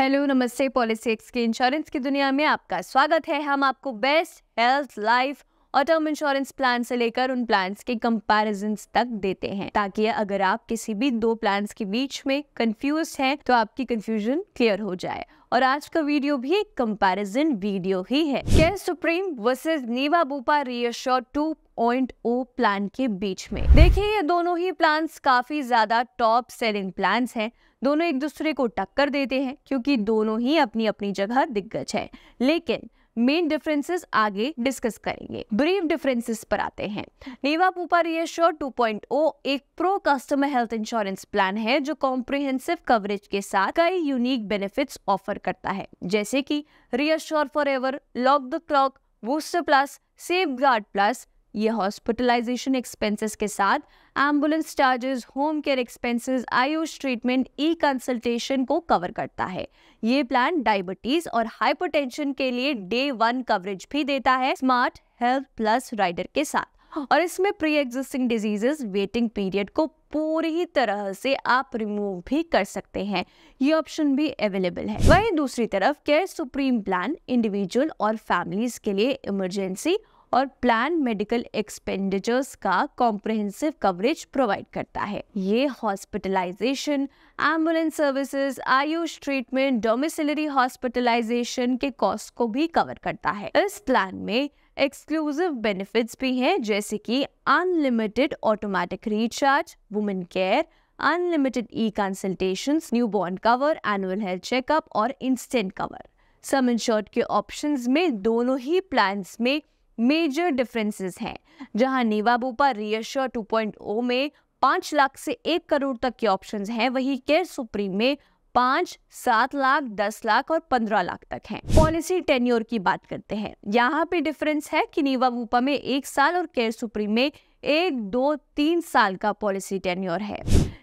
Hello नमस्ते policy x के insurance की दुनिया में आपका स्वागत है हम आपको बेस्ट हेल्थ लाइफ और टर्म इंश्योरेंस प्लान से लेकर उन प्लान्स के कंपैरिजन तक देते हैं ताकि अगर आप किसी भी दो प्लान के बीच में कंफ्यूज हैं तो आपकी कंफ्यूजन क्लियर हो जाए और आज का वीडियो भी एक कंपैरिजन वीडियो ही है Care Supreme versus Niva Bupa ReAssure two point O plan के बीच में देखिए ये दोनों ही प्लान्स काफी ज्यादा टॉप सेलिंग प्लान्स हैं दोनों एक दूसरे को टक्कर देते हैं क्योंकि दोनों ही अपनी अपनी जगह दिग्गज है लेकिन मेन डिफरेंसेस आगे डिस्कस करेंगे ब्रीफ डिफरेंसेस पर आते हैं नेवा पुपा रियश्योर 2.0 एक pro customer health insurance plan है जो कॉम्प्रिहेंसिव कवरेज के साथ कई यूनिक बेनिफिट्स ऑफर करता है जैसे कि ReAssure forever lock the clock booster plus safeguard plus ये हॉस्पिटलाइजेशन एक्सपेंसेस के साथ ambulance charges home care expenses AYUSH treatment e consultation को कवर करता है ये प्लान डायबिटीज और हाइपरटेंशन के लिए डे वन कवरेज भी देता है स्मार्ट हेल्थ प्लस राइडर के साथ और इसमें pre existing diseases waiting period को पूरी तरह से आप रिमूव भी कर सकते हैं ये ऑप्शन भी अवेलेबल है वहीं दूसरी तरफ केयर सुप्रीम प्लान इंडिविजुअल और फैमिलीज के लिए इमरजेंसी और प्लान मेडिकल एक्सपेंडिचर्स का कॉम्प्रहेंसिव कवरेज प्रोवाइड करता है ये hospitalisation ambulance services AYUSH treatment domiciliary hospitalisation के कॉस्ट को भी कवर करता है इस प्लान में एक्सक्लूसिव बेनिफिट्स भी हैं जैसे कि unlimited automatic recharge women care unlimited e consultation newborn cover annual health checkup और इंस्टेंट कवर सम इंश्योर्ड के ऑप्शंस में दोनों ही प्लान्स में मेजर डिफरेंसेस हैं जहां नेवाबोपा रियश्योर 2.0 में पाँच लाख से एक करोड़ तक के ऑप्शन हैं वहीं केयर सुप्रीम में पाँच सात लाख दस लाख और पंद्रह लाख तक हैं पॉलिसी टेन्योर की बात करते हैं यहाँ पे डिफरेंस है कि नीवा वूपा में एक साल और केयर सुप्रीम में एक दो तीन साल का पॉलिसी टेन्योर है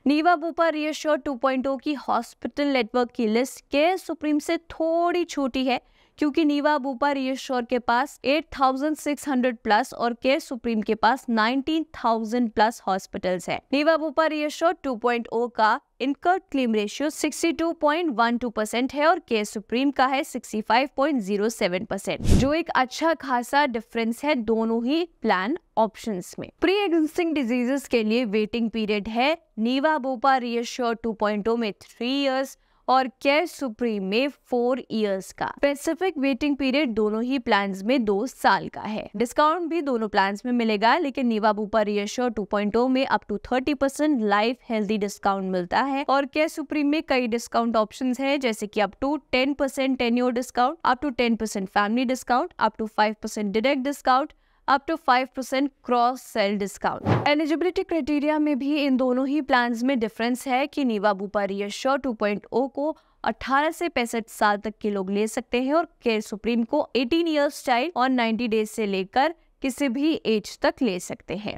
नीवा बूपा रियश्योर 2.0 की हॉस्पिटल नेटवर्क की लिस्ट केयर सुप्रीम से थोड़ी छोटी है क्योंकि नीवा बूपा रियश्योर के पास 8,600 प्लस और केयर सुप्रीम के पास 19,000 प्लस हॉस्पिटल्स हैं। नीवा बूपा रियश्योर 2.0 का इनकर क्लेम रेशियो 62.12 परसेंट है और के सुप्रीम का है 65.07 परसेंट जो एक अच्छा खासा डिफरेंस है दोनों ही प्लान ऑप्शंस में प्री एग्जिस्टिंग डिजीजेस के लिए वेटिंग पीरियड है नीवा बोपा रियश्योर 2.0 में थ्री इयर्स और केयर सुप्रीम में फोर इयर्स का स्पेसिफिक वेटिंग पीरियड दोनों ही प्लान में दो साल का है डिस्काउंट भी दोनों प्लान में मिलेगा लेकिन नीवा बुपा रियश्योर टू में up to thirty percent life healthy discount मिलता है और केयर सुप्रीम में कई डिस्काउंट ऑप्शन है जैसे की up to ten percent tenure discount up to ten percent family discount up to five percent direct discount up to five percent cross sell discount eligibility criteria में भी इन दोनों ही plan में डिफरेंस है कि नीवा बुपा रियश्योर ओ को 18 से पैंसठ साल तक के लोग ले सकते हैं और केयर सुप्रीम को 18 इयर्स चाइल्ड और 90 डेज से लेकर किसी भी एज तक ले सकते हैं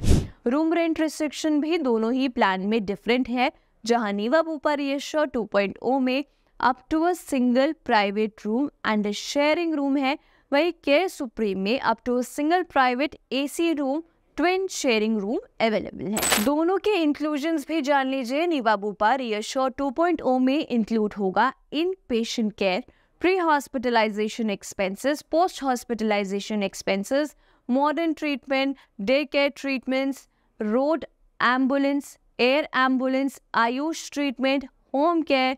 रूम रेंट रिस्ट्रिक्शन भी दोनों ही प्लान में डिफरेंट है जहां नीवा बुपा रियश्योर ओ में up to a single private room and sharing room है वहीं केयर सुप्रीम में up to single private AC room twin sharing room available है दोनों के इंक्लूजन भी जान लीजिए पर शोर टू पॉइंट ओ में इंक्लूड होगा inpatient care pre hospitalisation expenses post hospitalisation expenses modern treatment day care treatments road ambulance air ambulance AYUSH treatment home care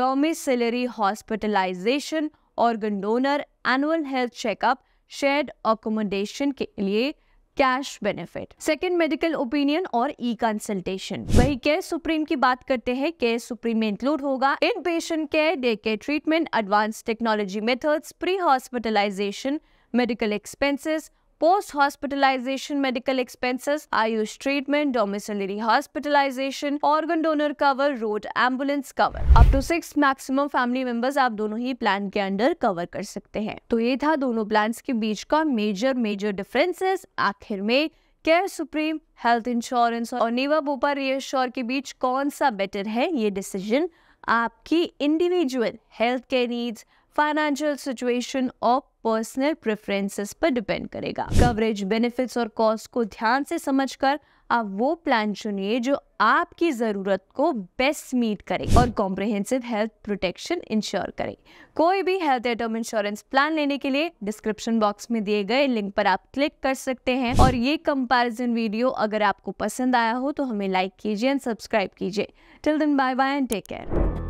domiciliary hospitalisation organ donor annual health checkup shared accommodation के लिए cash benefit second medical opinion और e consultation वही Care Supreme की बात करते हैं Care Supreme में include होगा inpatient care day care treatment advance technology methods pre hospitalisation medical expenses post hospitalisation medical expenses AYUSH treatment domiciliary hospitalisation organ donor cover road ambulance cover up to six maximum family members आप दोनों ही plan के under cover कर सकते हैं तो ये था दोनों प्लान के बीच का मेजर मेजर डिफरेंसेस आखिर में केयर सुप्रीम हेल्थ इंश्योरेंस और नेवा बोपा रियश्योर के बीच कौन सा बेटर है ये डिसीजन आपकी individual health care needs financial situation और पर्सनल प्रेफरेंसेस पर डिपेंड करेगा कवरेज बेनिफिट्स और कॉस्ट को ध्यान से समझकर आप वो प्लान चुनिए जो आपकी ज़रूरत को बेस्ट मीट करे और कॉम्प्रिहेंसिव हेल्थ प्रोटेक्शन इंश्योर करे कोई भी हेल्थ या टर्म इंश्योरेंस प्लान लेने के लिए डिस्क्रिप्शन बॉक्स में दिए गए लिंक पर आप क्लिक कर सकते हैं और ये कंपैरिजन वीडियो अगर आपको पसंद आया हो तो हमें लाइक कीजिए एंड सब्सक्राइब कीजिए till then bye bye and take care